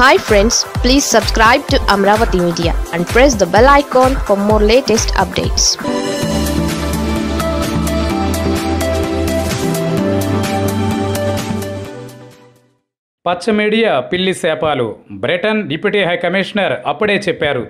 hi friends please subscribe to Amaravati media and press the bell icon for more latest updates పచ్చమీడియా పిల్లి శాపాలు Britain deputy high commissioner అప్పుడే చెప్పారు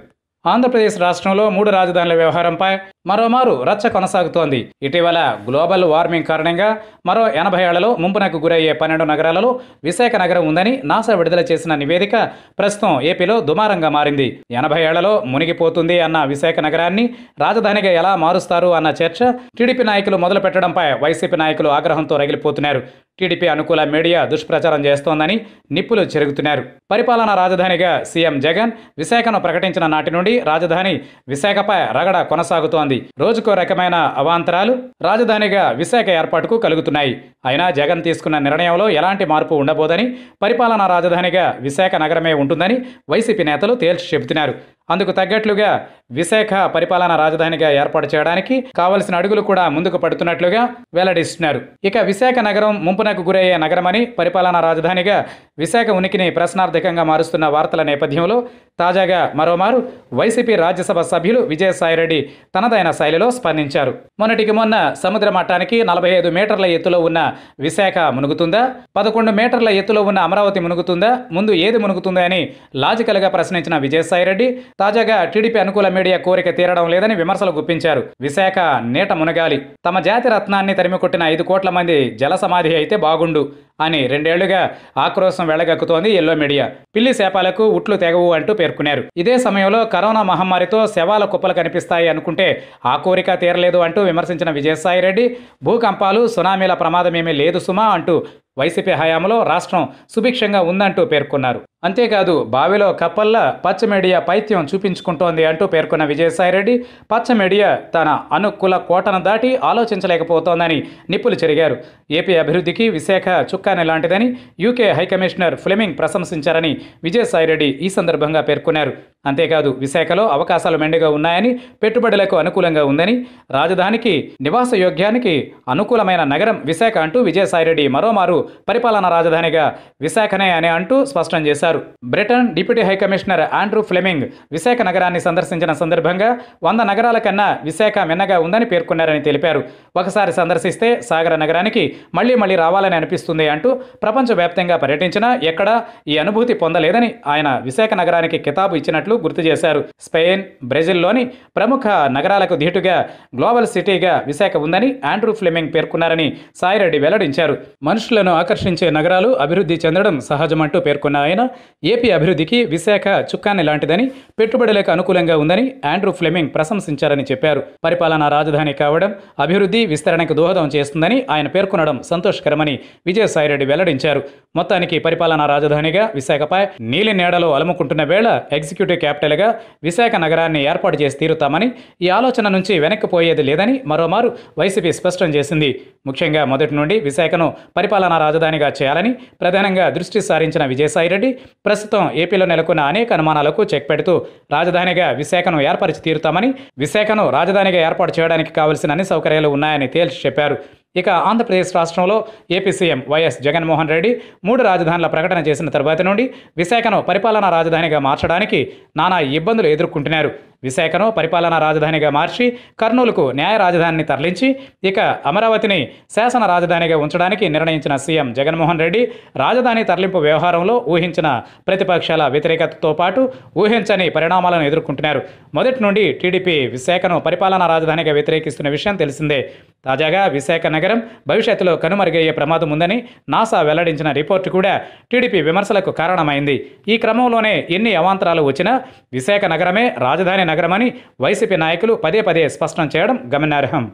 ఆంధ్రప్రదేశ్ రాష్ట్రంలో మూడు రాజధానుల వ్యవహారంపై మరోమారు రచ్చ కొనసాగుతోంది ఇటీవల గ్లోబల్ వార్మింగ్ కారణంగా మరో ఎనభై ఏళ్లలో ముంపునకు గురయ్యే పన్నెండు నగరాలలో విశాఖ నగరం ఉందని నాసా విడుదల చేసిన నివేదిక ప్రస్తుతం ఏపీలో దుమారంగా మారింది ఎనభై ఏళ్లలో మునిగిపోతుంది అన్న విశాఖ నగరాన్ని రాజధానిగా ఎలా మారుస్తారు అన్న చర్చ టీడీపీ నాయకులు మొదలు పెట్టడంపై వైసీపీ నాయకులు ఆగ్రహంతో రగిలిపోతున్నారు టీడీపీ అనుకూల మీడియా దుష్ప్రచారం చేస్తోందని నిప్పులు చెరుగుతున్నారు పరిపాలనా రాజధానిగా సీఎం జగన్ విశాఖను ప్రకటించిన నాటి నుండి రాజధాని విశాఖపై రగడ కొనసాగుతోంది రోజుకో రకమైన అవాంతరాలు రాజధానిగా విశాఖ ఏర్పాటుకు కలుగుతున్నాయి అయినా జగన్ తీసుకున్న నిర్ణయంలో ఎలాంటి మార్పు ఉండబోదని పరిపాలనా రాజధానిగా విశాఖ నగరమే ఉంటుందని వైసీపీ నేతలు తేల్చి చెబుతున్నారు అందుకు తగ్గట్లుగా విశాఖ పరిపాలనా రాజధానిగా ఏర్పాటు చేయడానికి కావలసిన అడుగులు కూడా ముందుకు పడుతున్నట్లుగా వెల్లడిస్తున్నారు ఇక విశాఖ నగరం ముంపునకు గురయ్యే నగరమని పరిపాలనా రాజధానిగా విశాఖ ఉనికిని ప్రశ్నార్థకంగా మారుస్తున్న వార్తల నేపథ్యంలో తాజాగా మరోమారు వైసీపీ రాజ్యసభ సభ్యులు విజయసాయిరెడ్డి తనదైన శైలిలో స్పందించారు మొన్నటికి మొన్న సముద్ర మట్టానికి నలభై ఐదు మీటర్ల ఎత్తులో ఉన్న విశాఖ మునుగుతుందా పదకొండు మీటర్ల ఎత్తులో ఉన్న అమరావతి మునుగుతుందా ముందు ఏది మునుగుతుందా అని లాజికల్గా ప్రశ్నించిన విజయసాయిరెడ్డి తాజాగా టీడీపీ అనుకూల మీడియా కోరిక తీరడం లేదని విమర్శలు గుప్పించారు విశాఖ నీట మునగాలి తమ జాతి రత్నాన్ని తరిమికొట్టిన ఐదు కోట్ల మంది సమాధి అయితే బాగుండు అని రెండేళ్లుగా ఆక్రోశం వెళ్లగక్కుతోంది ఎల్లో మీడియా పిల్లి శాపాలకు ఉట్లు తెగవు అంటూ పేర్కొన్నారు ఇదే సమయంలో కరోనా మహమ్మారితో శవాల కుప్పలు కనిపిస్తాయి అనుకుంటే ఆ కోరిక తీరలేదు అంటూ విమర్శించిన విజయసాయిరెడ్డి భూకంపాలు సునామీల ప్రమాదమేమీ లేదు సుమా అంటూ వైసీపీ హయాంలో రాష్ట్రం సుభిక్షంగా ఉందంటూ పేర్కొన్నారు అంతేకాదు బావిలో కప్పల్లా మీడియా పైత్యం చూపించుకుంటోంది అంటూ పేర్కొన్న విజయసాయిరెడ్డి మీడియా తన అనుకూల కోటను దాటి ఆలోచించలేకపోతోందని నిప్పులు చెరిగారు ఏపీ అభివృద్ధికి విశాఖ చుక్క చిట్కానే లాంటిదని యూకే హైకమిషనర్ ఫ్లెమింగ్ ప్రశంసించారని విజయసాయిరెడ్డి ఈ సందర్భంగా పేర్కొన్నారు అంతేకాదు విశాఖలో అవకాశాలు మెండుగా ఉన్నాయని పెట్టుబడులకు అనుకూలంగా ఉందని రాజధానికి నివాస యోగ్యానికి అనుకూలమైన నగరం విశాఖ అంటూ విజయసాయిరెడ్డి మరోమారు పరిపాలనా రాజధానిగా విశాఖనే అని అంటూ స్పష్టం చేశారు Britain deputy high commissioner Andrew Fleming Visakha నగరాన్ని సందర్శించిన సందర్భంగా వంద నగరాల కన్నా విశాఖ మిన్నగా ఉందని పేర్కొన్నారని తెలిపారు ఒకసారి సందర్శిస్తే సాగర నగరానికి మళ్లీ మళ్లీ రావాలని అనిపిస్తుంది అంటూ ప్రపంచవ్యాప్తంగా పర్యటించినా ఎక్కడా ఈ అనుభూతి పొందలేదని ఆయన విశాఖ నగరానికి కితాబు ఇచ్చినట్లు చేసినట్లు గుర్తు చేశారు స్పెయిన్ బ్రెజిల్లోని ప్రముఖ నగరాలకు ధీటుగా గ్లోబల్ సిటీగా విశాఖ ఉందని ఆండ్రూ ఫ్లెమింగ్ పేర్కొన్నారని సాయిరెడ్డి వెల్లడించారు మనుషులను ఆకర్షించే నగరాలు అభివృద్ధి చెందడం సహజమంటూ పేర్కొన్న ఆయన ఏపీ అభివృద్ధికి విశాఖ చుక్కాని లాంటిదని పెట్టుబడులకు అనుకూలంగా ఉందని ఆండ్రూ ఫ్లెమింగ్ ప్రశంసించారని చెప్పారు పరిపాలనా రాజధాని కావడం అభివృద్ధి విస్తరణకు దోహదం చేస్తుందని ఆయన పేర్కొనడం సంతోషకరమని విజయసాయిరెడ్డి వెల్లడించారు మొత్తానికి పరిపాలనా రాజధానిగా విశాఖపై నీలి నేడలో అలముకుంటున్న వేళ ఎగ్జిక్యూటివ్ క్యాపిటల్గా విశాఖ నగరాన్ని ఏర్పాటు చేసి తీరుతామని ఈ ఆలోచన నుంచి వెనక్కిపోయేది లేదని మరోమారు వైసీపీ స్పష్టం చేసింది ముఖ్యంగా మొదటి నుండి విశాఖను పరిపాలనా రాజధానిగా చేయాలని ప్రధానంగా దృష్టి సారించిన విజయసాయిరెడ్డి ప్రస్తుతం ఏపీలో నెలకొన్న అనేక అనుమానాలకు చెక్ పెడుతూ రాజధానిగా విశాఖను ఏర్పరిచి తీరుతామని విశాఖను రాజధానిగా ఏర్పాటు చేయడానికి కావలసిన అన్ని సౌకర్యాలు ఉన్నాయని తేల్చి చెప్పారు ఇక ఆంధ్రప్రదేశ్ రాష్ట్రంలో AP CM YS Jaganmohan Reddy మూడు రాజధానుల ప్రకటన చేసిన తర్వాత నుండి విశాఖను పరిపాలనా రాజధానిగా మార్చడానికి నానా ఇబ్బందులు ఎదుర్కొంటున్నారు విశాఖను పరిపాలనా రాజధానిగా మార్చి కర్నూలుకు న్యాయ రాజధానిని తరలించి ఇక అమరావతిని శాసన రాజధానిగా ఉంచడానికి నిర్ణయించిన సీఎం జగన్మోహన్ రెడ్డి రాజధాని తరలింపు వ్యవహారంలో ఊహించిన ప్రతిపక్షాల వ్యతిరేకతతో పాటు ఊహించని పరిణామాలను ఎదుర్కొంటున్నారు మొదటి నుండి టీడీపీ విశాఖను పరిపాలనా రాజధానిగా వ్యతిరేకిస్తున్న విషయం తెలిసిందే తాజాగా విశాఖ నగరం భవిష్యత్తులో కనుమరుగయ్యే ప్రమాదం ఉందని నాసా వెల్లడించిన రిపోర్టు కూడా టీడీపీ విమర్శలకు కారణమైంది ఈ క్రమంలోనే ఎన్ని అవాంతరాలు వచ్చినా విశాఖ నగరమే రాజధాని నగరమని వైసీపీ నాయకులు పదే పదే స్పష్టం చేయడం గమనార్హం